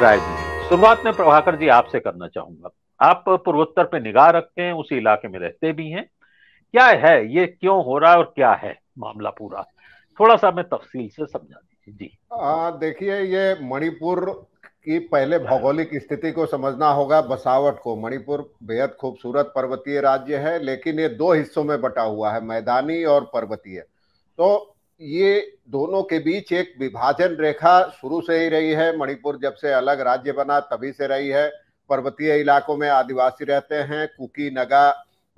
राय राजनीति शुरुआत में प्रभाकर जी आपसे करना चाहूंगा आप पूर्वोत्तर पे निगाह रखते हैं उसी इलाके में रहते भी हैं क्या है ये क्यों हो रहा है और क्या है मामला पूरा थोड़ा सा मैं तफसील से समझा दीजिए जी देखिए ये मणिपुर की पहले भौगोलिक स्थिति को समझना होगा बसावट को मणिपुर बेहद खूबसूरत पर्वतीय राज्य है लेकिन ये दो हिस्सों में बटा हुआ है मैदानी और पर्वतीय तो ये दोनों के बीच एक विभाजन रेखा शुरू से ही रही है मणिपुर जब से अलग राज्य बना तभी से रही है पर्वतीय इलाकों में आदिवासी रहते हैं कुकी नगा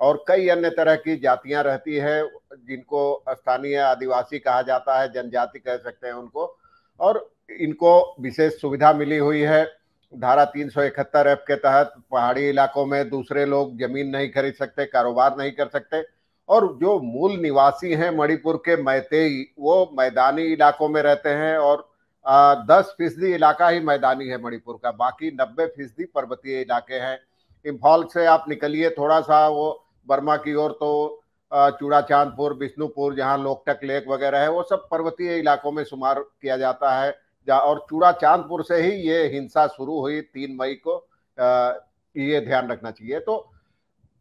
और कई अन्य तरह की जातियां रहती है जिनको स्थानीय आदिवासी कहा जाता है जनजाति कह सकते हैं उनको और इनको विशेष सुविधा मिली हुई है धारा तीन ऐप के तहत पहाड़ी इलाकों में दूसरे लोग जमीन नहीं खरीद सकते कारोबार नहीं कर सकते और जो मूल निवासी हैं मणिपुर के मैतेई वो मैदानी इलाकों में रहते हैं और दस फीसदी इलाका ही मैदानी है मणिपुर का बाकी नब्बे फीसदी पर्वतीय इलाके हैं इम्फॉल से आप निकलिए थोड़ा सा वो बर्मा की ओर तो चूड़ा चांदपुर विष्णुपुर जहाँ लोकटक लेक वगैरह है वो सब पर्वतीय इलाकों में शुमार किया जाता है जा और चूड़ा चांदपुर से ही ये हिंसा शुरू हुई तीन मई को ये ध्यान रखना चाहिए तो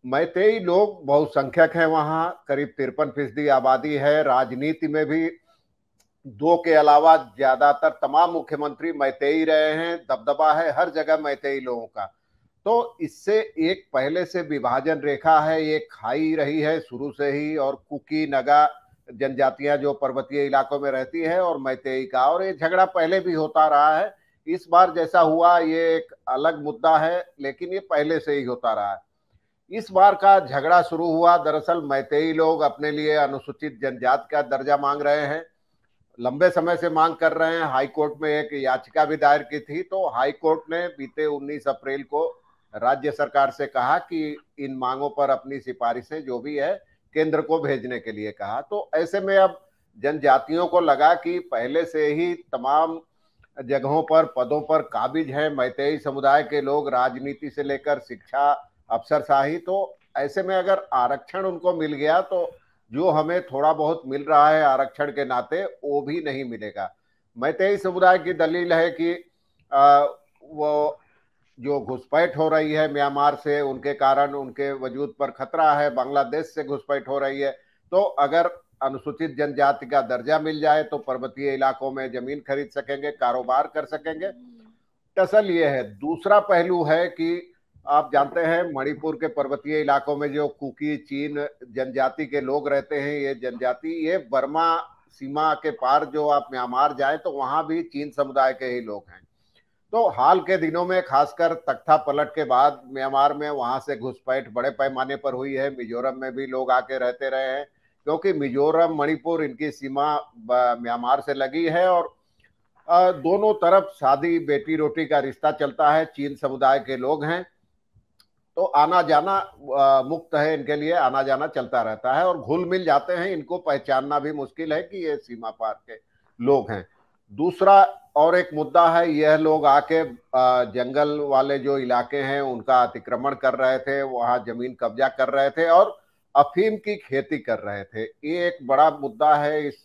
मैतई लोग बहुसंख्यक हैं वहाँ करीब तिरपन फीसदी आबादी है राजनीति में भी दो के अलावा ज्यादातर तमाम मुख्यमंत्री ही रहे हैं दबदबा है हर जगह ही लोगों का तो इससे एक पहले से विभाजन रेखा है ये खाई रही है शुरू से ही और कुकी नगा जनजातियां जो पर्वतीय इलाकों में रहती है और ही का और ये झगड़ा पहले भी होता रहा है इस बार जैसा हुआ ये एक अलग मुद्दा है लेकिन ये पहले से ही होता रहा है इस बार का झगड़ा शुरू हुआ दरअसल मैतेई लोग अपने लिए अनुसूचित जनजात का दर्जा मांग रहे हैं लंबे समय से मांग कर रहे हैं हाई कोर्ट में एक याचिका भी दायर की थी तो हाई कोर्ट ने बीते 19 अप्रैल को राज्य सरकार से कहा कि इन मांगों पर अपनी सिफारिशें जो भी है केंद्र को भेजने के लिए कहा तो ऐसे में अब जनजातियों को लगा कि पहले से ही तमाम जगहों पर पदों पर काबिज हैं मैतेई समुदाय के लोग राजनीति से लेकर शिक्षा अफसर शाही तो ऐसे में अगर आरक्षण उनको मिल गया तो जो हमें थोड़ा बहुत मिल रहा है आरक्षण के नाते वो भी नहीं मिलेगा मैं तो यही समुदाय की दलील है कि आ, वो जो घुसपैठ हो रही है म्यांमार से उनके कारण उनके वजूद पर खतरा है बांग्लादेश से घुसपैठ हो रही है तो अगर अनुसूचित जनजाति का दर्जा मिल जाए तो पर्वतीय इलाकों में जमीन खरीद सकेंगे कारोबार कर सकेंगे टसल हम्म। ये है दूसरा पहलू है कि आप जानते हैं मणिपुर के पर्वतीय इलाकों में जो कुकी चीन जनजाति के लोग रहते हैं ये जनजाति ये बर्मा सीमा के पार जो आप म्यांमार जाए तो वहाँ भी चीन समुदाय के ही लोग हैं तो हाल के दिनों में खासकर तख्ता पलट के बाद म्यांमार में वहाँ से घुसपैठ बड़े पैमाने पर हुई है मिजोरम में भी लोग आके रहते रहे हैं क्योंकि मिजोरम मणिपुर इनकी सीमा म्यांमार से लगी है और दोनों तरफ शादी बेटी रोटी का रिश्ता चलता है चीन समुदाय के लोग हैं तो आना जाना मुक्त है इनके लिए आना जाना चलता रहता है और घुल मिल जाते हैं इनको पहचानना भी मुश्किल है कि ये सीमा पार के लोग हैं दूसरा और एक मुद्दा है यह लोग आके जंगल वाले जो इलाके हैं उनका अतिक्रमण कर रहे थे वहां जमीन कब्जा कर रहे थे और अफीम की खेती कर रहे थे ये एक बड़ा मुद्दा है इस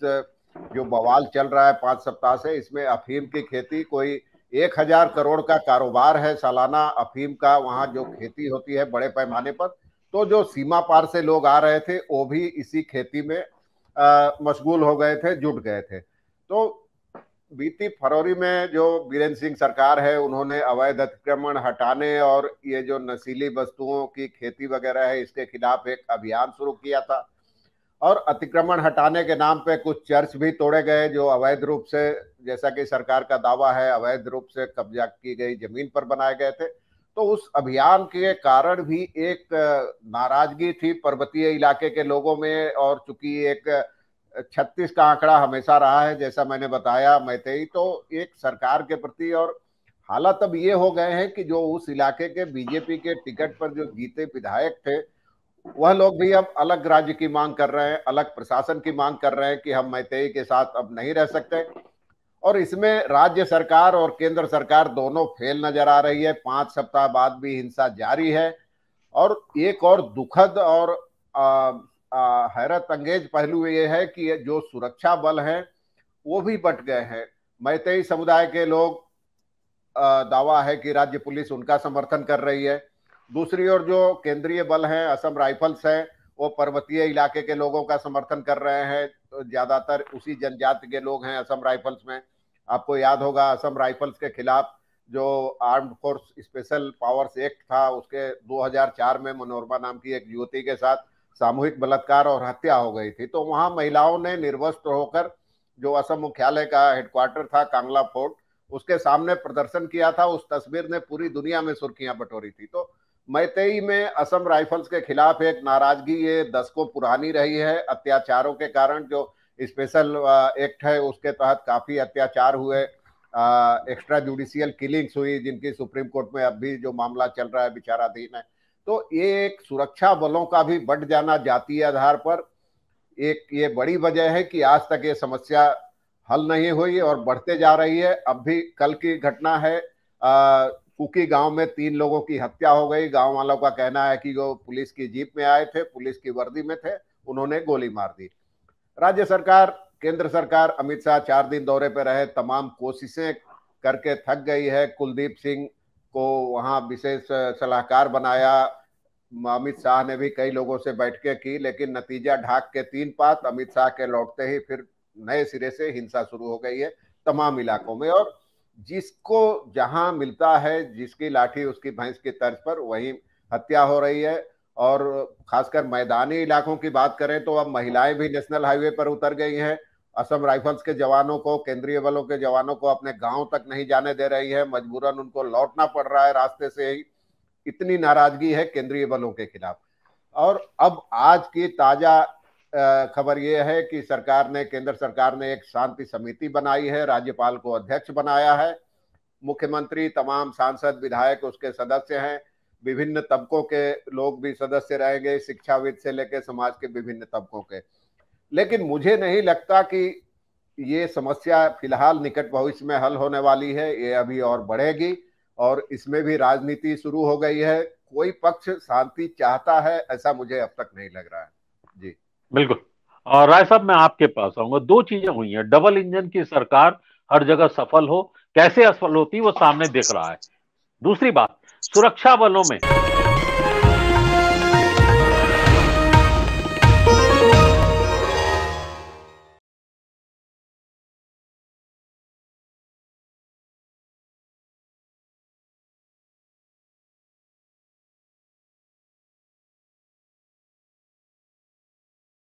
जो बवाल चल रहा है पांच सप्ताह से इसमें अफीम की खेती कोई एक हजार करोड़ का कारोबार है सालाना अफीम का वहां जो खेती होती है बड़े पैमाने पर तो जो सीमा पार से लोग आ रहे थे वो भी इसी खेती में मशगूल हो गए थे जुट गए थे तो बीती फरवरी में जो बीरेंद्र सिंह सरकार है उन्होंने अवैध अतिक्रमण हटाने और ये जो नशीली वस्तुओं की खेती वगैरह है इसके खिलाफ एक अभियान शुरू किया था और अतिक्रमण हटाने के नाम पे कुछ चर्च भी तोड़े गए जो अवैध रूप से जैसा कि सरकार का दावा है अवैध रूप से कब्जा की गई जमीन पर बनाए गए थे तो उस अभियान के कारण भी एक नाराजगी थी पर्वतीय इलाके के लोगों में और चूंकि एक छत्तीस का आंकड़ा हमेशा रहा है जैसा मैंने बताया मैते तो एक सरकार के प्रति और हालात अब ये हो गए हैं कि जो उस इलाके के बीजेपी के टिकट पर जो जीते विधायक थे वह लोग भी अब अलग राज्य की मांग कर रहे हैं अलग प्रशासन की मांग कर रहे हैं कि हम मैतई के साथ अब नहीं रह सकते और इसमें राज्य सरकार और केंद्र सरकार दोनों फेल नजर आ रही है पांच सप्ताह बाद भी हिंसा जारी है और एक और दुखद और हैरत अंगेज पहलू ये है कि जो सुरक्षा बल हैं वो भी बट गए हैं मैतई समुदाय के लोग आ, दावा है कि राज्य पुलिस उनका समर्थन कर रही है दूसरी ओर जो केंद्रीय बल हैं असम राइफल्स हैं वो पर्वतीय इलाके के लोगों का समर्थन कर रहे हैं तो ज्यादातर उसी जनजाति के लोग हैं असम राइफल्स में आपको याद होगा असम राइफल्स के खिलाफ जो armed force special powers act था उसके 2004 में मनोरमा नाम की एक युवती के साथ सामूहिक बलात्कार और हत्या हो गई थी तो वहां महिलाओं ने निर्वस्त्र होकर जो असम मुख्यालय का हेडक्वार्टर था कांगला फोर्ट उसके सामने प्रदर्शन किया था उस तस्वीर ने पूरी दुनिया में सुर्खियां बटोरी थी तो मैतेई में असम राइफल्स के खिलाफ एक नाराजगी ये दशकों पुरानी रही है अत्याचारों के कारण जो स्पेशल एक्ट है उसके तहत काफ़ी अत्याचार हुए एक्स्ट्रा जुडिशियल किलिंग्स हुई जिनकी सुप्रीम कोर्ट में अब भी जो मामला चल रहा है विचाराधीन है तो ये एक सुरक्षा बलों का भी बढ़ जाना जातीय आधार पर एक ये बड़ी वजह है कि आज तक ये समस्या हल नहीं हुई और बढ़ते जा रही है अब भी कल की घटना है आ, कुकी गांव में तीन लोगों की हत्या हो गई गांव वालों का कहना है कि वो पुलिस की जीप में आए थे पुलिस की वर्दी में थे उन्होंने गोली मार दी राज्य सरकार केंद्र सरकार अमित शाह चार दिन दौरे पर रहे तमाम कोशिशें करके थक गई है कुलदीप सिंह को वहां विशेष सलाहकार बनाया अमित शाह ने भी कई लोगों से बैठके की लेकिन नतीजा ढाक के तीन पास अमित शाह के लौटते ही फिर नए सिरे से हिंसा शुरू हो गई है तमाम इलाकों में और जिसको जहां मिलता है जिसकी लाठी उसकी भैंस के तर्ज पर वही हत्या हो रही है और खासकर मैदानी इलाकों की बात करें तो अब महिलाएं भी नेशनल हाईवे पर उतर गई हैं असम राइफल्स के जवानों को केंद्रीय बलों के जवानों को अपने गांव तक नहीं जाने दे रही है मजबूरन उनको लौटना पड़ रहा है रास्ते से ही इतनी नाराजगी है केंद्रीय बलों के खिलाफ और अब आज की ताजा खबर ये है कि सरकार ने केंद्र सरकार ने एक शांति समिति बनाई है राज्यपाल को अध्यक्ष बनाया है मुख्यमंत्री तमाम सांसद विधायक उसके सदस्य हैं विभिन्न तबकों के लोग भी सदस्य रहेंगे शिक्षाविद से लेकर समाज के विभिन्न तबकों के लेकिन मुझे नहीं लगता कि ये समस्या फिलहाल निकट भविष्य में हल होने वाली है ये अभी और बढ़ेगी और इसमें भी राजनीति शुरू हो गई है कोई पक्ष शांति चाहता है ऐसा मुझे अब तक नहीं लग रहा है बिल्कुल और राय साहब मैं आपके पास आऊंगा दो चीजें हुई हैं डबल इंजन की सरकार हर जगह सफल हो कैसे असफल होती वो सामने देख रहा है दूसरी बात सुरक्षा बलों में